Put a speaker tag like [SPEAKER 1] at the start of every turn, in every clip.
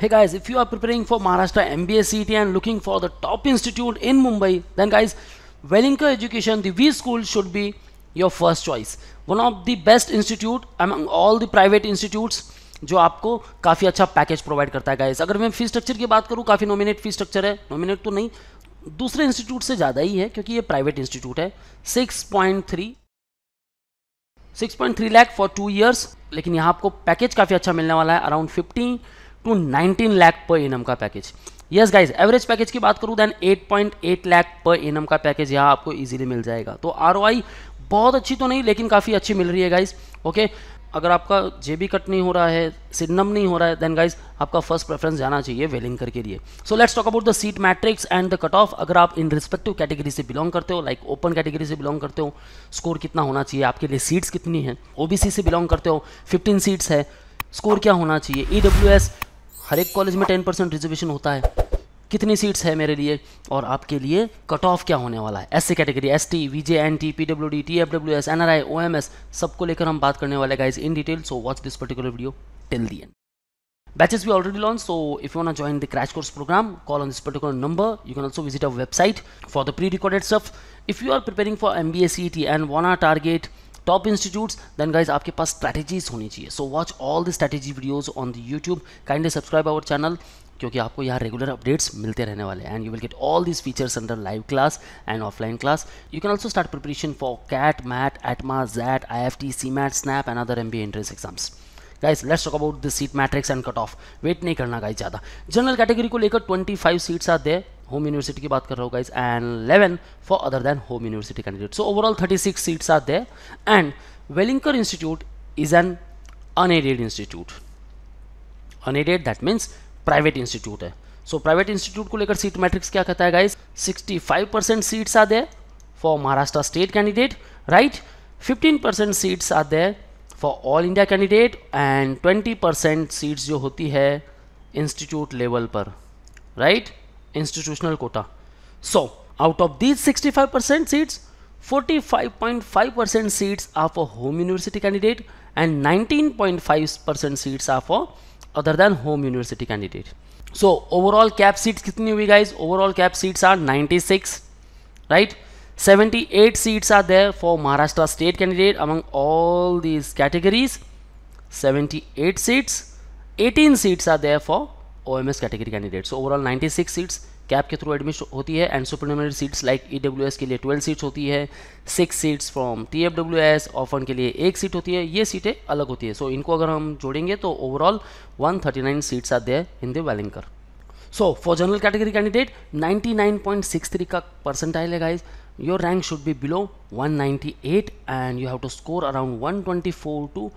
[SPEAKER 1] Hey guys, if you are preparing for Maharashtra MBA CET and looking for the top institute in Mumbai, then guys, Velinka Education, the V School should be your first choice. One of the best institute among all the private institutes जो आपको काफ़ी अच्छा package provide करता है guys अगर मैं fees structure की बात करूँ काफ़ी नॉमिनेट फीस स्ट्रक्चर है नॉमिनेट तो नहीं दूसरे इंस्टीट्यूट से ज़्यादा ही है क्योंकि ये प्राइवेट इंस्टीट्यूट है 6.3 6.3 लाख फॉर टू इयर्स लेकिन यहाँ आपको पैकेज काफ़ी अच्छा मिलने वाला है around fifteen to 19 lakh per annum का package yes guys average package की बात करूँ देन 8.8 लाख पर एनम का पैकेज यहाँ आपको इजीली मिल जाएगा तो आर बहुत अच्छी तो नहीं लेकिन काफ़ी अच्छी मिल रही है गाइज ओके अगर आपका जेबी कट नहीं हो रहा है सिडनम नहीं हो रहा है देन गाइज आपका फर्स्ट प्रेफरेंस जाना चाहिए वेलिंगकर के लिए so let's talk about the seat matrix and the cut off अगर आप इन रिस्पेक्टिव कैटेगरी से बिलोंग करते हो लाइक ओपन कैटेगरी से बिलोंग करते हो स्कोर कितना होना चाहिए आपके लिए सीट्स कितनी है ओबीसी से बिलोंग करते हो फिफ्टीन सीट्स है स्कोर क्या होना चाहिए ई e हर एक कॉलेज में टेन परसेंट रिजर्वेशन होता है कितनी सीट्स है मेरे लिए और आपके लिए कट ऑफ क्या होने वाला है ऐसे category S T VJ N T P W D T F W S N R I O M S सबको लेकर हम बात करने वाले guys in detail so watch this particular video till the end batches we already launch so if you ना join the crash course program call on this particular number you can also visit our website for the pre recorded सफ if you are preparing for M B S C T and one are target top institutes then guys आपके पास strategies होनी चाहिए so watch all the strategy videos on the YouTube kindly subscribe our channel क्योंकि आपको यहाँ regular updates मिलते रहने वाले हैं and you will get all this features under live class and offline class you can also start preparation for CAT MAT ATMA XAT I F T C MAT SNAP and other M B entrance exams guys let's talk about this seat matrix and cut off wait नहीं करना guys ज़्यादा general category को लेकर 25 seats आते हैं home university की बात कर रहा हूँ and eleven for other than home university candidate so overall thirty six seats are there and Welingkar institute is an unaided institute unaided that means private institute है सो प्राइवेट इंस्टीट्यूट को लेकर seat matrix क्या कहता है guys sixty five percent seats are there for Maharashtra state candidate right fifteen percent seats are there for all India candidate and twenty percent seat जो होती है institute level पर right right? institutional quota. So out of these 65% seats, 45.5% seats are for home university candidate and 19.5% seats are for other than home university candidate. So overall cap seats कितनी हुई guys? Overall cap seats are 96, right? 78 seats are there for Maharashtra state candidate among all these categories. 78 seats, 18 seats are there for S category candidates overall overall 96 seats CAP के through admission होती है and supernumerary seats like E के लिए 12 seats होती है six seats from T F W S orphan के लिए एक सीट होती है ये सीटें अलग होती है सो so, इनको अगर हम जोड़ेंगे तो ओवरऑल 139 सीट्स आते हैं in the Welingkar so for general category candidate 99.63 का परसेंटाइल है guys your rank should be below 198 and you have to score around 124 to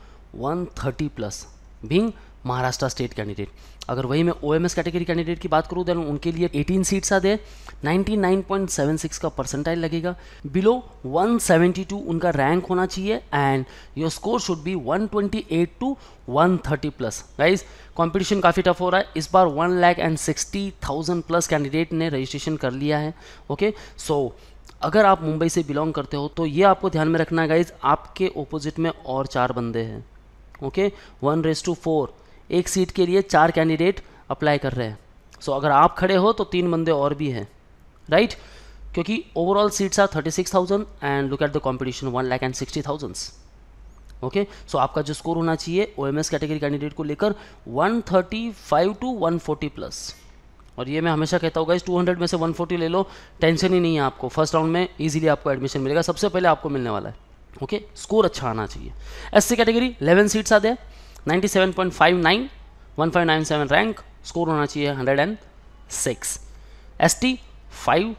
[SPEAKER 1] 130 plus being Maharashtra state candidate अगर वही मैं ओ कैटेगरी कैंडिडेट की बात करूँ देन उनके लिए 18 सीट्स आ दे 99.76 का परसेंटाइल लगेगा बिलो 172 उनका रैंक होना चाहिए and your score should be 128 to 130 plus guys competition काफ़ी टफ हो रहा है इस बार one lakh and sixty thousand plus candidate ने रजिस्ट्रेशन कर लिया है ओके सो so, अगर आप मुंबई से बिलोंग करते हो तो ये आपको ध्यान में रखना है गाइज आपके ओपोजिट में और चार बंदे हैं okay one race to four एक सीट के लिए चार कैंडिडेट अप्लाई कर रहे हैं सो so, अगर आप खड़े हो तो तीन बंदे और भी हैं राइट right? क्योंकि overall seats are thirty six thousand and look at the competition one lakh and sixty thousands okay so आपका जो स्कोर होना चाहिए O M S category candidate को लेकर one thirty five to one forty plus और ये मैं हमेशा कहता हूँ टू हंड्रेड में से फोर्टी ले लो टेंशन ही नहीं है आपको फर्स्ट राउंड में ईजिली आपको एडमिशन मिलेगा सबसे पहले आपको मिलने वाला है ओके okay? स्कोर अच्छा आना चाहिए एस सी कैटेगरी 11 सीट्स आते हैं 97.59 1597 रैंक स्कोर होना चाहिए 106 T five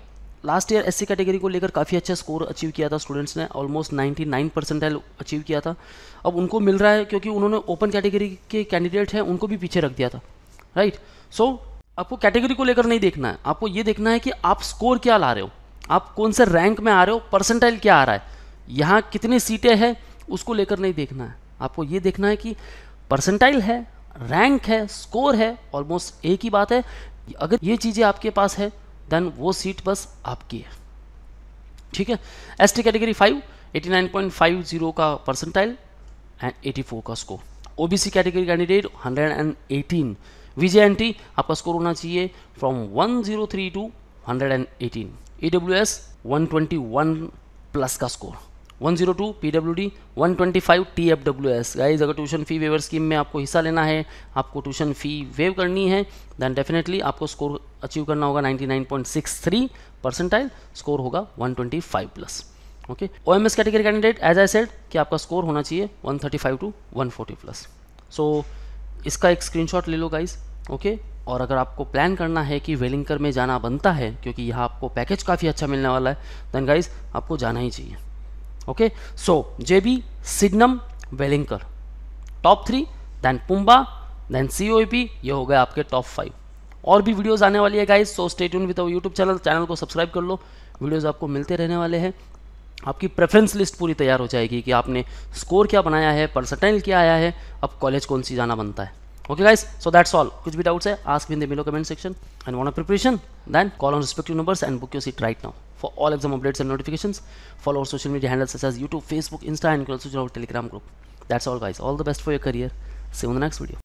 [SPEAKER 1] last year C category को लेकर काफ़ी अच्छा स्कोर अचीव किया था स्टूडेंट्स ने ऑलमोस्ट 99 परसेंटाइल अचीव किया था अब उनको मिल रहा है क्योंकि उन्होंने ओपन कैटेगरी के कैंडिडेट हैं उनको भी पीछे रख दिया था राइट सो so, आपको कैटेगरी को लेकर नहीं देखना है आपको ये देखना है कि आप स्कोर क्या ला रहे हो आप कौन से रैंक में आ रहे हो परसेंटाइल क्या आ रहा है यहाँ कितनी सीटें हैं उसको लेकर नहीं देखना है आपको ये देखना है कि परसेंटाइल है रैंक है स्कोर है ऑलमोस्ट एक ही बात है अगर ये चीज़ें आपके पास है देन वो सीट बस आपकी है ठीक है S T category five eighty nine point five zero का परसेंटाइल एंड एटी फोर का score O B C category candidate hundred and eighteen VJ N T आपका स्कोर होना चाहिए from one zero three to hundred and eighteen E W S one twenty one plus का score one one zero two P W D twenty five T F W S guys अगर tuition fee waiver scheme में आपको हिस्सा लेना है आपको tuition fee waive करनी है दैन डेफिनेटली आपको स्कोर अचीव करना होगा ninety nine point six three percentile score होगा one twenty five plus okay O M S category candidate as I said कि आपका स्कोर होना चाहिए one thirty five to one forty plus so इसका एक screen shot ले लो guys okay और अगर आपको प्लान करना है कि वेलिंगकर में जाना बनता है क्योंकि यहाँ आपको पैकेज काफ़ी अच्छा मिलने वाला है दैन गाइज आपको जाना ही चाहिए okay so JB Sydenham Welingkar top three then PUMBA then COEP ये हो गए आपके टॉप फाइव और भी वीडियोस आने वाली है guys so stay tuned with YouTube channel channel को सब्सक्राइब कर लो वीडियोस आपको मिलते रहने वाले हैं आपकी प्रेफरेंस लिस्ट पूरी तैयार हो जाएगी कि आपने स्कोर क्या बनाया है परसेंटाइल क्या आया है अब कॉलेज कौन सी जाना बनता है okay guys so that's all kuch bhi doubts hai ask me in the below comment section and want a preparation then call on respective numbers and book your seat right now for all exam updates and notifications follow our social media handles such as youtube facebook insta and you can also join our telegram group that's all guys all the best for your career see you in the next video